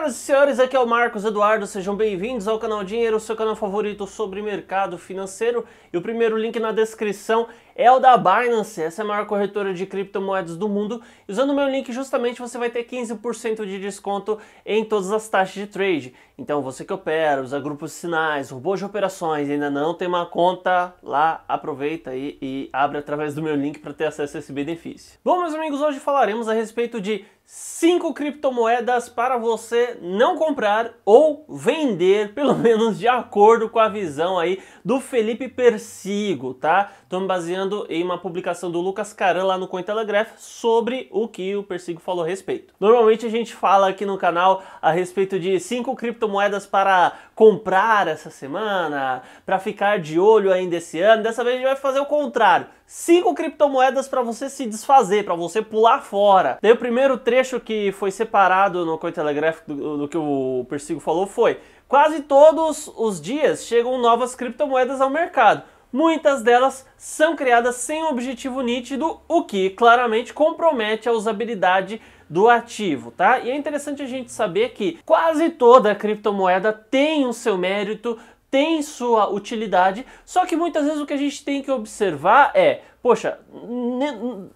Senhoras e senhores, aqui é o Marcos Eduardo, sejam bem-vindos ao canal Dinheiro, seu canal favorito sobre mercado financeiro. E o primeiro link na descrição é o da Binance, essa é a maior corretora de criptomoedas do mundo. Usando o meu link, justamente você vai ter 15% de desconto em todas as taxas de trade. Então, você que opera, usa grupos de sinais, robôs de operações, ainda não tem uma conta lá, aproveita aí e abre através do meu link para ter acesso a esse benefício. Bom, meus amigos, hoje falaremos a respeito de 5 criptomoedas para você não comprar ou vender, pelo menos de acordo com a visão aí do Felipe Persigo, tá? Estou me baseando em uma publicação do Lucas Caran lá no Cointelegraph sobre o que o Persigo falou a respeito. Normalmente a gente fala aqui no canal a respeito de cinco criptomoedas para comprar essa semana, para ficar de olho ainda esse ano. Dessa vez a gente vai fazer o contrário. Cinco criptomoedas para você se desfazer, para você pular fora. Daí o primeiro trecho que foi separado no Cointelegraph do, do que o Persigo falou foi Quase todos os dias chegam novas criptomoedas ao mercado muitas delas são criadas sem objetivo nítido, o que claramente compromete a usabilidade do ativo, tá? E é interessante a gente saber que quase toda criptomoeda tem o seu mérito, tem sua utilidade, só que muitas vezes o que a gente tem que observar é, poxa,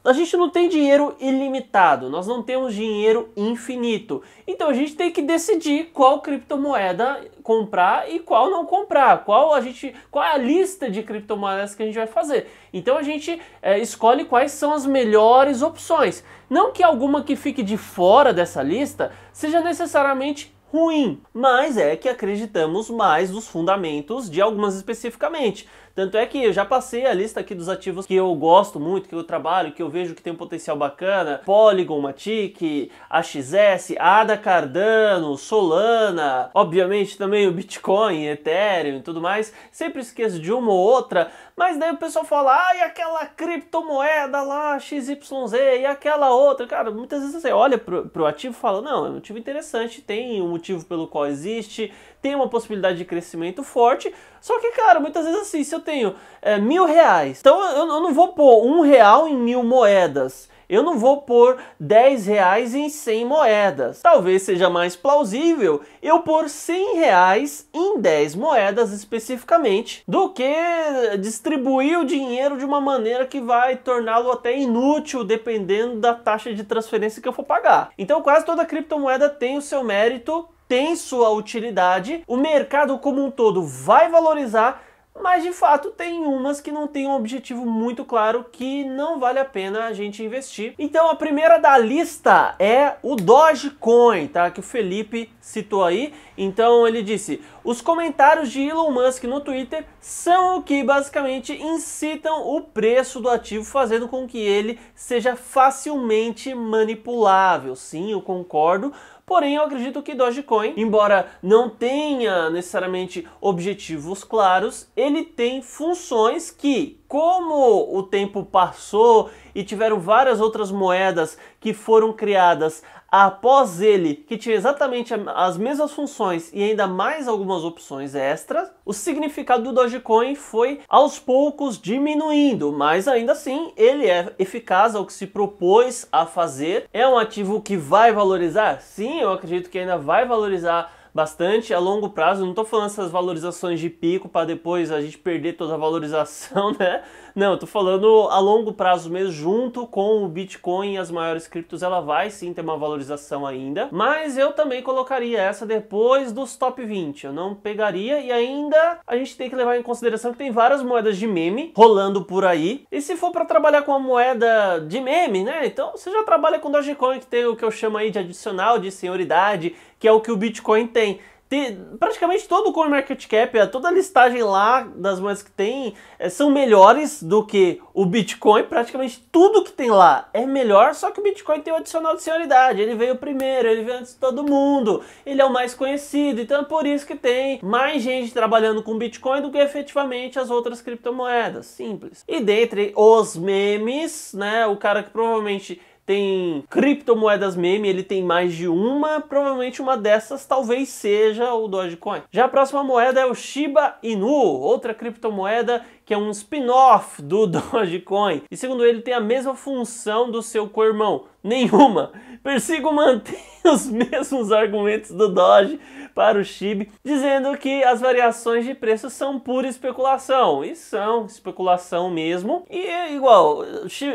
a gente não tem dinheiro ilimitado, nós não temos dinheiro infinito. Então a gente tem que decidir qual criptomoeda comprar e qual não comprar, qual a gente, qual é a lista de criptomoedas que a gente vai fazer. Então a gente é, escolhe quais são as melhores opções. Não que alguma que fique de fora dessa lista seja necessariamente ruim, mas é que acreditamos mais nos fundamentos de algumas especificamente. Tanto é que eu já passei a lista aqui dos ativos que eu gosto muito, que eu trabalho, que eu vejo que tem um potencial bacana: Polygon, Matic, AXS, ADA Cardano, Solana, obviamente também o Bitcoin, Ethereum e tudo mais. Sempre esqueço de uma ou outra, mas daí o pessoal fala, ah, e aquela criptomoeda lá, XYZ, e aquela outra. Cara, muitas vezes você olha pro, pro ativo e fala, não, é um ativo interessante, tem um motivo pelo qual existe, tem uma possibilidade de crescimento forte. Só que, cara, muitas vezes assim, se eu tenho é, mil reais, então eu, eu não vou pôr um real em mil moedas. Eu não vou pôr 10 reais em 100 moedas. Talvez seja mais plausível eu pôr 100 reais em 10 moedas especificamente do que distribuir o dinheiro de uma maneira que vai torná-lo até inútil dependendo da taxa de transferência que eu for pagar. Então quase toda criptomoeda tem o seu mérito, tem sua utilidade, o mercado como um todo vai valorizar mas de fato tem umas que não tem um objetivo muito claro que não vale a pena a gente investir. Então a primeira da lista é o Dogecoin, tá? Que o Felipe citou aí. Então ele disse: os comentários de Elon Musk no Twitter são o que basicamente incitam o preço do ativo, fazendo com que ele seja facilmente manipulável. Sim, eu concordo. Porém, eu acredito que Dogecoin, embora não tenha necessariamente objetivos claros, ele tem funções que, como o tempo passou e tiveram várias outras moedas que foram criadas após ele, que tinha exatamente as mesmas funções e ainda mais algumas opções extras, o significado do Dogecoin foi aos poucos diminuindo, mas ainda assim ele é eficaz ao que se propôs a fazer. É um ativo que vai valorizar? Sim, eu acredito que ainda vai valorizar bastante a longo prazo. Não estou falando essas valorizações de pico para depois a gente perder toda a valorização, né? Não, eu tô falando a longo prazo mesmo, junto com o Bitcoin e as maiores criptos, ela vai sim ter uma valorização ainda, mas eu também colocaria essa depois dos top 20. Eu não pegaria e ainda a gente tem que levar em consideração que tem várias moedas de meme rolando por aí. E se for para trabalhar com a moeda de meme, né? Então você já trabalha com Dogecoin, que tem o que eu chamo aí de adicional de senhoridade, que é o que o Bitcoin tem. Te, praticamente todo o CoinMarketCap, é, toda a listagem lá das moedas que tem, é, são melhores do que o Bitcoin. Praticamente tudo que tem lá é melhor, só que o Bitcoin tem o um adicional de senioridade. Ele veio primeiro, ele veio antes de todo mundo, ele é o mais conhecido. Então é por isso que tem mais gente trabalhando com Bitcoin do que efetivamente as outras criptomoedas. Simples. E dentre os memes, né, o cara que provavelmente tem criptomoedas meme, ele tem mais de uma, provavelmente uma dessas talvez seja o Dogecoin. Já a próxima moeda é o Shiba Inu, outra criptomoeda que é um spin-off do Dogecoin. E segundo ele, tem a mesma função do seu co-irmão. Nenhuma. Persigo mantém os mesmos argumentos do Doge para o Shiba, dizendo que as variações de preço são pura especulação. E são especulação mesmo. E é igual,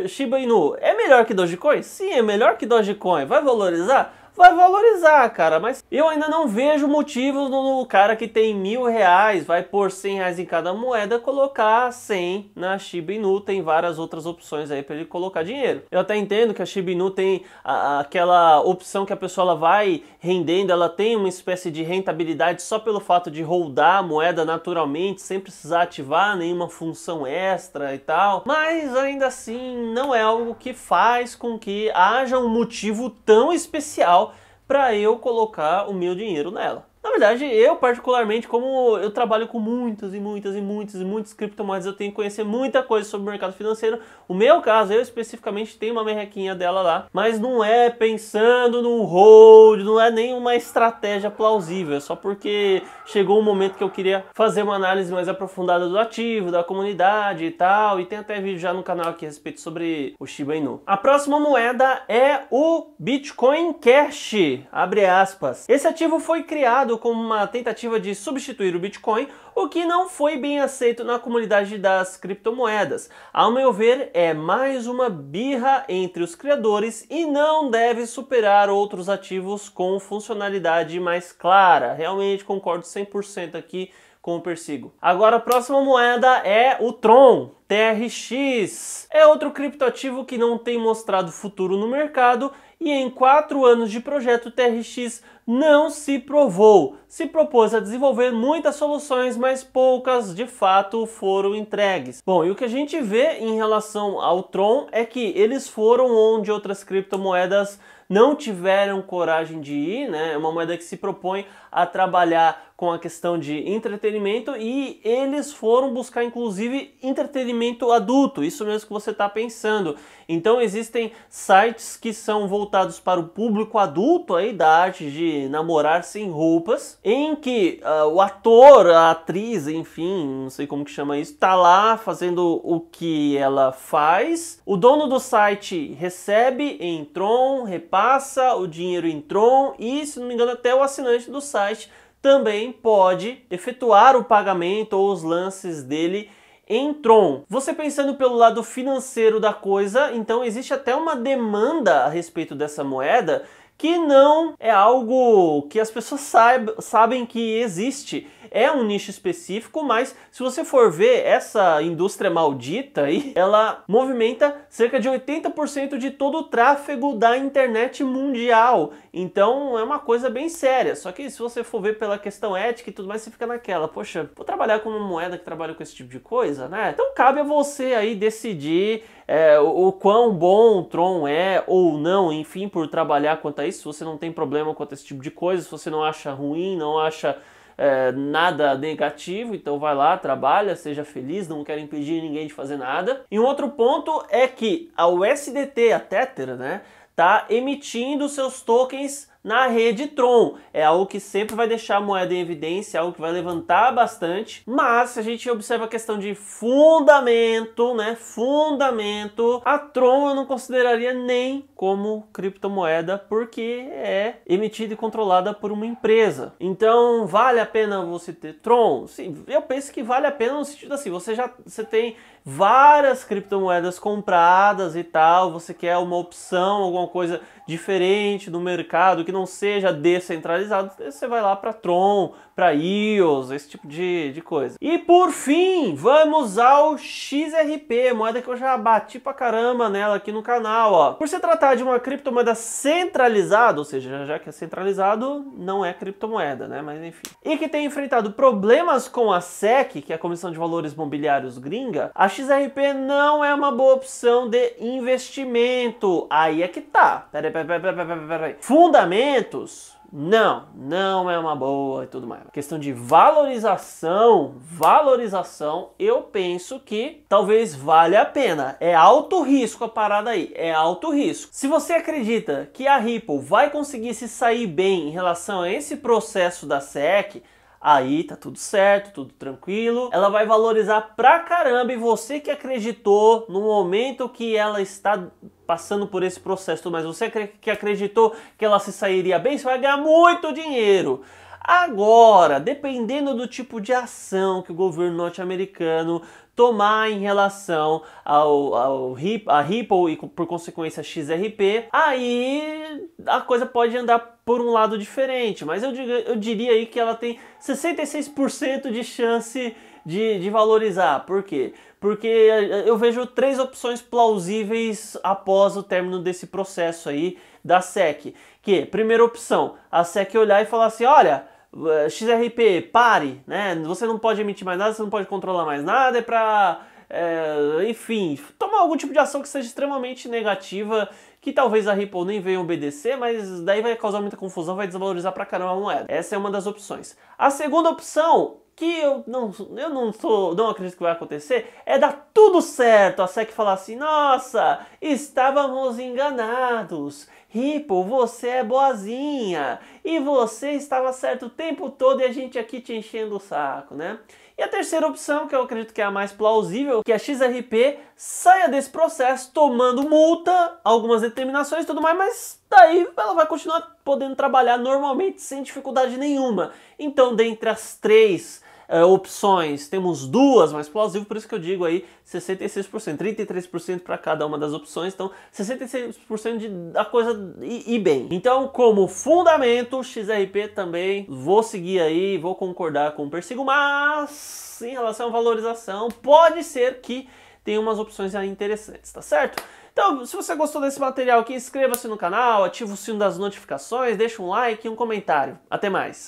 Shiba Inu é melhor que Dogecoin? Sim, é melhor que Dogecoin. Vai valorizar? vai valorizar, cara. Mas eu ainda não vejo motivos no cara que tem mil reais, vai por 100 reais em cada moeda, colocar 100 na Shiba Inu. Tem várias outras opções aí para ele colocar dinheiro. Eu até entendo que a Shiba Inu tem a, aquela opção que a pessoa ela vai rendendo, ela tem uma espécie de rentabilidade só pelo fato de rodar a moeda naturalmente, sem precisar ativar nenhuma função extra e tal. Mas ainda assim, não é algo que faz com que haja um motivo tão especial para eu colocar o meu dinheiro nela. Na verdade, eu particularmente, como eu trabalho com muitas e muitas e muitas e muitas criptomoedas, eu tenho que conhecer muita coisa sobre o mercado financeiro. O meu caso, eu especificamente tenho uma merrequinha dela lá, mas não é pensando num hold, não é nenhuma estratégia plausível, é só porque chegou o um momento que eu queria fazer uma análise mais aprofundada do ativo, da comunidade e tal, e tem até vídeo já no canal aqui a respeito sobre o Shiba Inu. A próxima moeda é o Bitcoin Cash, abre aspas. Esse ativo foi criado como uma tentativa de substituir o Bitcoin, o que não foi bem aceito na comunidade das criptomoedas. Ao meu ver, é mais uma birra entre os criadores e não deve superar outros ativos com funcionalidade mais clara. Realmente concordo 100% aqui com o Persigo. Agora a próxima moeda é o Tron, TRX. É outro criptoativo que não tem mostrado futuro no mercado e em quatro anos de projeto TRX não se provou. Se propôs a desenvolver muitas soluções, mas poucas de fato foram entregues. Bom, e o que a gente vê em relação ao Tron é que eles foram onde outras criptomoedas não tiveram coragem de ir, né? É uma moeda que se propõe a trabalhar com a questão de entretenimento e eles foram buscar inclusive entretenimento adulto, isso mesmo que você está pensando. Então existem sites que são voltados para o público adulto aí da arte de Namorar Sem Roupas, em que uh, o ator, a atriz, enfim, não sei como que chama isso, tá lá fazendo o que ela faz. O dono do site recebe em Tron, repassa o dinheiro em Tron e, se não me engano, até o assinante do site também pode efetuar o pagamento ou os lances dele em Tron. Você pensando pelo lado financeiro da coisa, então existe até uma demanda a respeito dessa moeda que não é algo que as pessoas saib sabem que existe é um nicho específico, mas se você for ver, essa indústria maldita aí, ela movimenta cerca de 80% de todo o tráfego da internet mundial. Então é uma coisa bem séria. Só que se você for ver pela questão ética e tudo mais, você fica naquela, poxa, vou trabalhar com uma moeda que trabalha com esse tipo de coisa, né? Então cabe a você aí decidir é, o, o quão bom o Tron é ou não, enfim, por trabalhar quanto a isso, se você não tem problema quanto a esse tipo de coisa, se você não acha ruim, não acha é, nada negativo, então vai lá, trabalha, seja feliz, não quero impedir ninguém de fazer nada. E um outro ponto é que a USDT, a Tether, né, tá emitindo seus tokens na rede Tron. É algo que sempre vai deixar a moeda em evidência, é algo que vai levantar bastante. Mas se a gente observa a questão de fundamento, né? Fundamento, a Tron eu não consideraria nem como criptomoeda porque é emitida e controlada por uma empresa. Então, vale a pena você ter Tron? Sim, eu penso que vale a pena no sentido assim, você já você tem várias criptomoedas compradas e tal, você quer uma opção, alguma coisa diferente do mercado, que não seja descentralizado, você vai lá para Tron, para iOS, esse tipo de, de coisa. E por fim, vamos ao XRP, moeda que eu já bati pra caramba nela aqui no canal, ó. Por se tratar de uma criptomoeda centralizada, ou seja, já que é centralizado, não é criptomoeda, né? Mas enfim. E que tem enfrentado problemas com a SEC, que é a Comissão de Valores Mobiliários gringa, a XRP não é uma boa opção de investimento. Aí é que tá. Peraí, peraí, peraí, peraí, peraí. Fundamentos não, não é uma boa e tudo mais. Questão de valorização, valorização, eu penso que talvez valha a pena. É alto risco a parada aí, é alto risco. Se você acredita que a Ripple vai conseguir se sair bem em relação a esse processo da SEC, aí tá tudo certo, tudo tranquilo. Ela vai valorizar pra caramba e você que acreditou no momento que ela está passando por esse processo, mas você que acreditou que ela se sairia bem, você vai ganhar muito dinheiro. Agora, dependendo do tipo de ação que o governo norte-americano tomar em relação ao, ao a Ripple e por consequência XRP, aí a coisa pode andar por um lado diferente, mas eu, diga, eu diria aí que ela tem 66% de chance de, de, valorizar. Por quê? Porque é, é, eu vejo três opções plausíveis após o término desse processo aí da SEC. Que, primeira opção, a SEC olhar e falar assim: olha, eh, XRP, pare, né? Você não pode emitir mais nada, você não pode controlar mais nada, é pra. É, enfim, tomar algum tipo de ação que seja extremamente negativa, que talvez a Ripple nem venha obedecer, mas daí vai causar muita confusão, vai desvalorizar pra caramba a moeda. Essa é uma das opções. A segunda opção que eu não, eu não sou, não acredito que vai acontecer, é dar tudo certo. A SEC falar assim: nossa, estávamos enganados. Ripple, você é boazinha. E você estava certo o tempo todo e a gente aqui te enchendo o saco, né? E a terceira opção, que eu acredito que é a mais plausível, que a XRP saia desse processo tomando multa, algumas determinações e tudo mais, mas daí ela vai continuar podendo trabalhar normalmente sem dificuldade nenhuma. Então, dentre as três eh, opções, temos duas mais plausível, por isso que eu digo aí 66%, 33% para cada uma das opções, então 66% de, da coisa ir bem. Então, como fundamento, XRP também vou seguir aí, vou concordar com o Persigo, mas em relação à valorização, pode ser que tenha umas opções aí interessantes, tá certo? Então, se você gostou desse material aqui, inscreva-se no canal, ativa o sino das notificações, deixa um like e um comentário. Até mais!